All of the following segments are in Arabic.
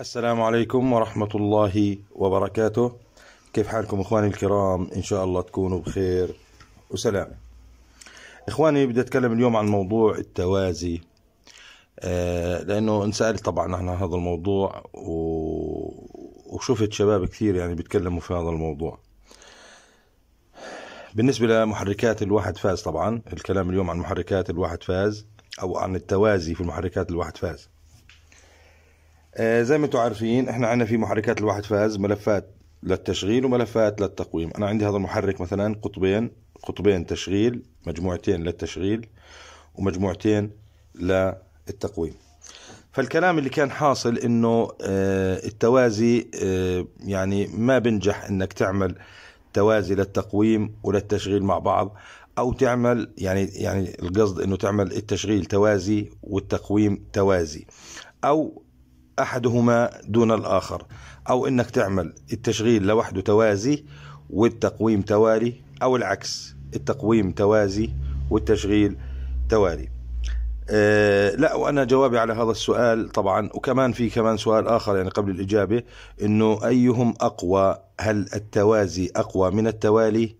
السلام عليكم ورحمة الله وبركاته كيف حالكم إخواني الكرام إن شاء الله تكونوا بخير وسلام إخواني بدي أتكلم اليوم عن موضوع التوازي آه، لأنه انسأل طبعا نحن هذا الموضوع وشفت شباب كثير يعني بيتكلموا في هذا الموضوع بالنسبة لمحركات الواحد فاز طبعا الكلام اليوم عن محركات الواحد فاز أو عن التوازي في محركات الواحد فاز آه، زي ما انتم عارفين احنا عندنا في محركات الواحد فاز ملفات للتشغيل وملفات للتقويم انا عندي هذا المحرك مثلا قطبين قطبين تشغيل مجموعتين للتشغيل ومجموعتين للتقويم فالكلام اللي كان حاصل انه آه، التوازي آه، يعني ما بنجح انك تعمل توازي للتقويم وللتشغيل مع بعض او تعمل يعني يعني القصد انه تعمل التشغيل توازي والتقويم توازي او احدهما دون الاخر او انك تعمل التشغيل لوحده توازي والتقويم توالي او العكس التقويم توازي والتشغيل توالي أه لا وانا جوابي على هذا السؤال طبعا وكمان في كمان سؤال اخر يعني قبل الاجابه انه ايهم اقوى هل التوازي اقوى من التوالي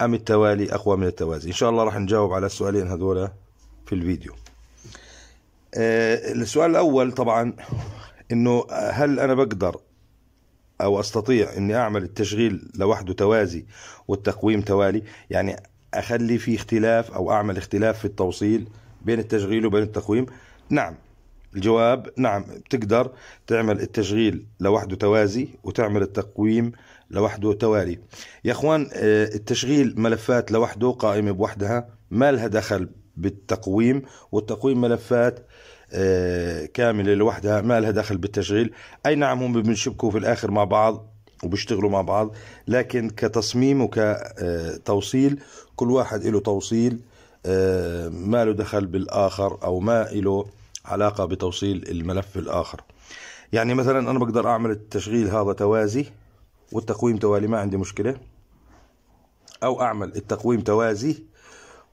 ام التوالي اقوى من التوازي ان شاء الله راح نجاوب على السؤالين هذول في الفيديو آه، السؤال الاول طبعا انه هل انا بقدر او استطيع اني اعمل التشغيل لوحده توازي والتقويم توالي يعني اخلي في اختلاف او اعمل اختلاف في التوصيل بين التشغيل وبين التقويم نعم الجواب نعم بتقدر تعمل التشغيل لوحده توازي وتعمل التقويم لوحده توالي يا اخوان آه، التشغيل ملفات لوحده قائمة بوحدها ما لها دخل بالتقويم والتقويم ملفات آه، كامله لوحدها ما لها دخل بالتشغيل اي نعم هم بنشبكوا في الاخر مع بعض وبيشتغلوا مع بعض لكن كتصميم وكتوصيل آه، كل واحد له توصيل آه، ما له دخل بالاخر او ما له علاقه بتوصيل الملف الاخر يعني مثلا انا بقدر اعمل التشغيل هذا توازي والتقويم توالي ما عندي مشكله او اعمل التقويم توازي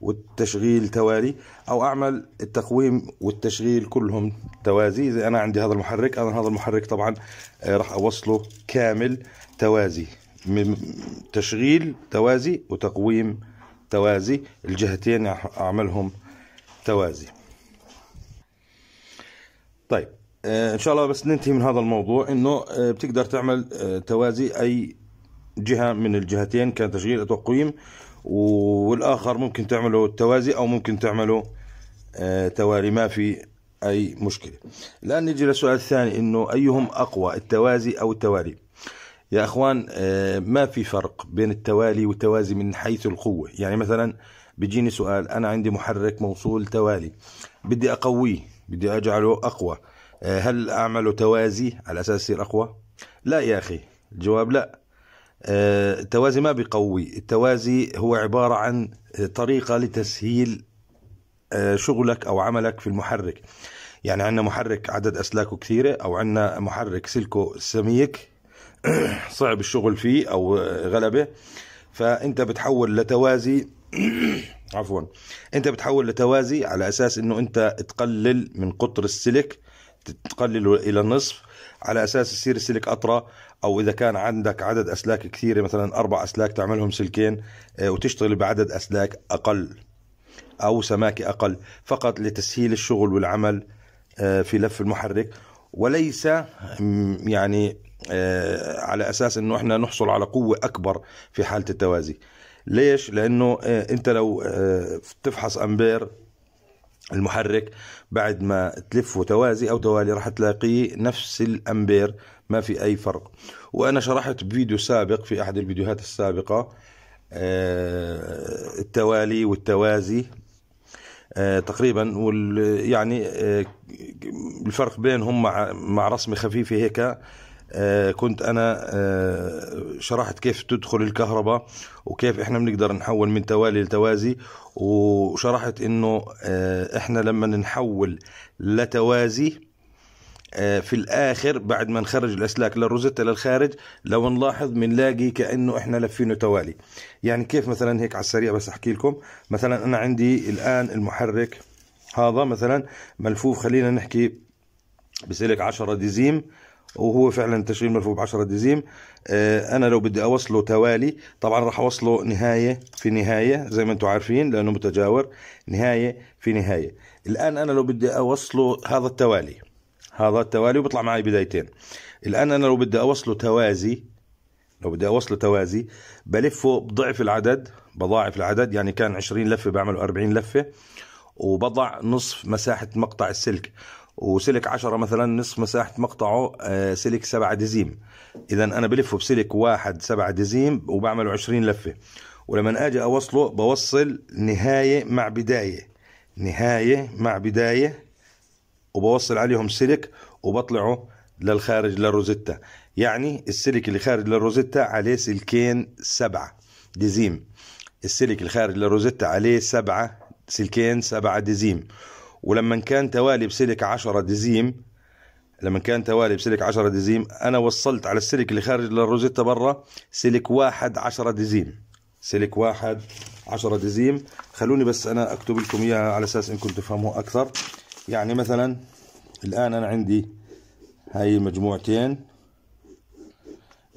والتشغيل توالي او اعمل التقويم والتشغيل كلهم توازي زي انا عندي هذا المحرك انا هذا المحرك طبعا آه، راح اوصله كامل توازي تشغيل توازي وتقويم توازي الجهتين اعملهم توازي طيب آه، ان شاء الله بس ننتهي من هذا الموضوع انه آه، بتقدر تعمل توازي اي جهة من الجهتين كتشغيل تقويم والاخر ممكن تعمله التوازي او ممكن تعمله آه، توالي ما في اي مشكله الان نجي للسؤال الثاني انه ايهم اقوى التوازي او التوالي يا اخوان آه، ما في فرق بين التوالي والتوازي من حيث القوه يعني مثلا بيجيني سؤال انا عندي محرك موصول توالي بدي اقويه بدي اجعله اقوى آه، هل اعمله توازي على اساس يصير اقوى لا يا اخي الجواب لا آه، التوازي ما بيقوي التوازي هو عبارة عن طريقة لتسهيل آه، شغلك أو عملك في المحرك يعني عندنا محرك عدد أسلاكه كثيرة أو عندنا محرك سلكه سميك صعب الشغل فيه أو غلبة فأنت بتحول لتوازي عفوا أنت بتحول لتوازي على أساس أنه أنت تقلل من قطر السلك تقلله الى النصف على اساس يصير السلك اطرى او اذا كان عندك عدد اسلاك كثيره مثلا اربع اسلاك تعملهم سلكين آه، وتشتغل بعدد اسلاك اقل او سماكه اقل فقط لتسهيل الشغل والعمل آه، في لف المحرك وليس يعني آه، على اساس انه احنا نحصل على قوه اكبر في حاله التوازي ليش لانه انت لو تفحص امبير المحرك بعد ما تلفه توازي أو توالي راح تلاقيه نفس الأمبير ما في أي فرق وأنا شرحت بفيديو سابق في أحد الفيديوهات السابقة آه، التوالي والتوازي آه، تقريبا وال يعني آه، الفرق بينهم مع مع رسمه خفيفه هيك آه، كنت انا آه، شرحت كيف تدخل الكهرباء وكيف احنا بنقدر نحول من توالي لتوازي وشرحت انه آه، احنا لما نحول لتوازي في الاخر بعد ما نخرج الاسلاك للروزيتا للخارج لو نلاحظ بنلاقي كانه احنا لفينه توالي يعني كيف مثلا هيك على السريع بس احكي لكم مثلا انا عندي الان المحرك هذا مثلا ملفوف خلينا نحكي بسلك 10 ديزيم وهو فعلا تشغيل ملفوف ب 10 ديزيم آه، انا لو بدي اوصله توالي طبعا راح اوصله نهايه في نهايه زي ما انتم عارفين لانه متجاور نهايه في نهايه الان انا لو بدي اوصله هذا التوالي هذا التوالي وبيطلع معي بدايتين الان انا لو بدي اوصله توازي لو بدي اوصله توازي بلفه بضعف العدد بضاعف العدد يعني كان 20 لفه بعمله 40 لفه وبضع نصف مساحه مقطع السلك وسلك 10 مثلا نصف مساحه مقطعه آه، سلك 7 دزيم اذا انا بلفه بسلك واحد 7 دزيم وبعمله 20 لفه ولما اجي اوصله بوصل نهايه مع بدايه نهايه مع بدايه وبوصل عليهم سلك وبطلعه للخارج للروزيتا يعني السلك اللي خارج للروزيتا عليه سلكين سبعة ديزيم السلك الخارج للروزيتا عليه سبعة سلكين سبعة ديزيم ولما كان توالي بسلك 10 دزيم لما كان توالي بسلك 10 دزيم انا وصلت على السلك اللي خارج للروزيتا برا سلك واحد 10 دزيم سلك واحد 10 دزيم خلوني بس انا اكتب لكم اياها على اساس انكم تفهموا اكثر يعني مثلا الان انا عندي هاي مجموعتين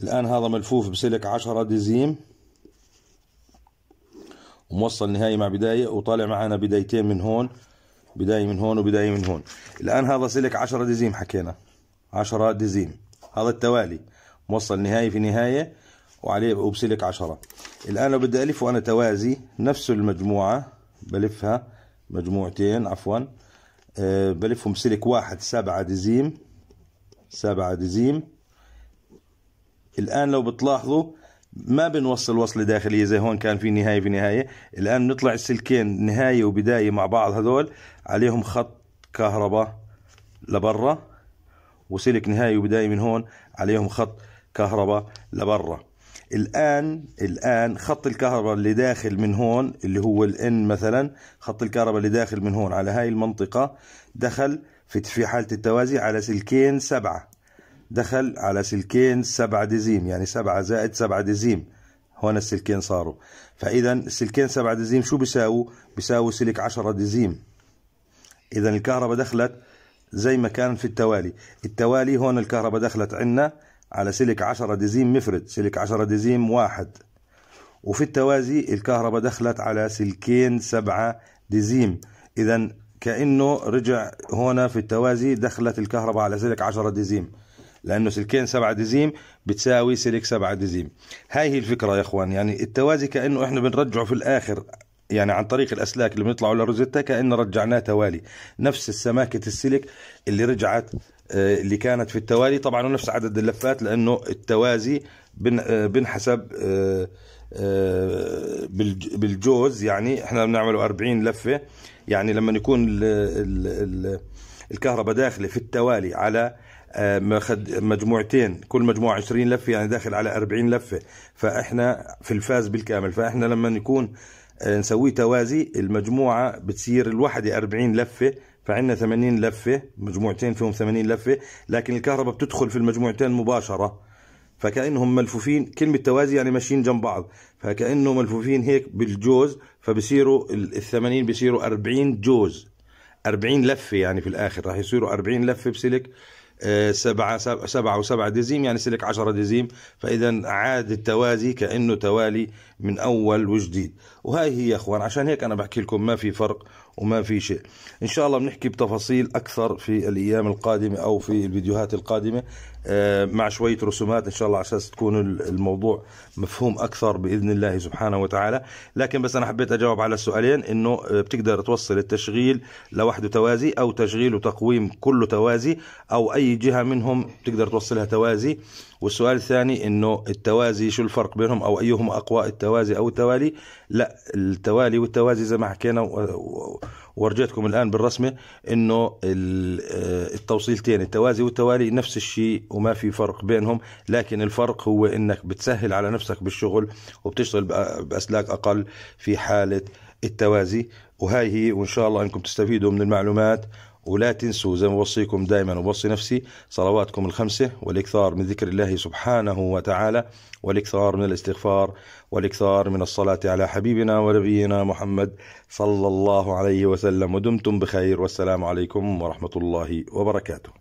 الان هذا ملفوف بسلك 10 دزيم وموصل نهايه مع بداية وطالع معنا بدايتين من هون بداية من هون وبداية من هون الآن هذا سلك 10 ديزيم حكينا 10 ديزيم هذا التوالي موصل نهاية في نهاية وعليه وبسلك 10 الآن لو بدي ألف وأنا توازي نفس المجموعة بلفها مجموعتين عفوا أه بلفهم سلك واحد سبعة ديزيم سبعة ديزيم الآن لو بتلاحظوا ما بنوصل وصله داخليه زي هون كان في نهايه في نهايه الان بنطلع السلكين نهايه وبدايه مع بعض هذول عليهم خط كهرباء لبرا وسلك نهايه وبدايه من هون عليهم خط كهرباء لبرا الان الان خط الكهرباء اللي داخل من هون اللي هو الان مثلا خط الكهرباء اللي داخل من هون على هاي المنطقه دخل في في حاله التوازي على سلكين سبعه دخل على سلكين سبعة دزيم يعني سبعة زائد سبعة دزيم هون السلكين صاروا فإذا السلكين سبعة دزيم شو بيساووا بيساووا سلك عشرة دزيم إذا الكهرباء دخلت زي ما كان في التوالي التوالي هون الكهرباء دخلت عنا على سلك 10 ديزيم مفرد سلك 10 ديزيم واحد وفي التوازي الكهرباء دخلت على سلكين سبعة ديزيم إذا كأنه رجع هنا في التوازي دخلت الكهرباء على سلك 10 ديزيم لانه سلكين سبعة دزيم بتساوي سلك سبعة دزيم هاي هي الفكره يا اخوان يعني التوازي كانه احنا بنرجعه في الاخر يعني عن طريق الاسلاك اللي بيطلعوا للروزيتا كان رجعناه توالي نفس السماكه السلك اللي رجعت آه، اللي كانت في التوالي طبعا ونفس عدد اللفات لانه التوازي آه، بنحسب آه، بالجوز يعني احنا بنعمله 40 لفه يعني لما يكون الكهرباء داخله في التوالي على آه، ماخذ مجموعتين كل مجموعة 20 لفة يعني داخل على 40 لفة فإحنا في الفاز بالكامل فإحنا لما نكون آه، نسويه توازي المجموعة بتصير الوحدة 40 لفة فعندنا 80 لفة مجموعتين فيهم 80 لفة لكن الكهرباء بتدخل في المجموعتين مباشرة فكأنهم ملفوفين كلمة توازي يعني ماشيين جنب بعض فكأنه ملفوفين هيك بالجوز فبصيروا ال 80 بصيروا 40 جوز 40 لفة يعني في الآخر راح يصيروا 40 لفة بسلك سبعة آه، سبعة وسبعة ديزيم يعني سلك عشرة ديزيم فإذا عاد التوازي كأنه توالي من أول وجديد وهاي هي يا أخوان عشان هيك أنا بحكي لكم ما في فرق وما في شيء إن شاء الله بنحكي بتفاصيل أكثر في الأيام القادمة أو في الفيديوهات القادمة آه، مع شوية رسومات إن شاء الله عشان تكون الموضوع مفهوم أكثر بإذن الله سبحانه وتعالى لكن بس أنا حبيت أجاوب على السؤالين إنه آه، بتقدر توصل التشغيل لوحده توازي أو تشغيل وتقويم كله توازي أو أي جهة منهم بتقدر توصلها توازي والسؤال الثاني إنه التوازي شو الفرق بينهم أو أيهم أقوى التوازي أو التوالي لا التوالي والتوازي زي ما حكينا ورجيتكم الآن بالرسمة أنه آه، التوصيلتين التوازي والتوالي نفس الشيء وما في فرق بينهم لكن الفرق هو أنك بتسهل على نفسك بالشغل وبتشتغل بأسلاك أقل في حالة التوازي وهاي هي وإن شاء الله أنكم تستفيدوا من المعلومات ولا تنسوا زي ما بوصيكم دائما وبوصي نفسي صلواتكم الخمسة والإكثار من ذكر الله سبحانه وتعالى والإكثار من الاستغفار والإكثار من الصلاة على حبيبنا ونبينا محمد صلى الله عليه وسلم ودمتم بخير والسلام عليكم ورحمة الله وبركاته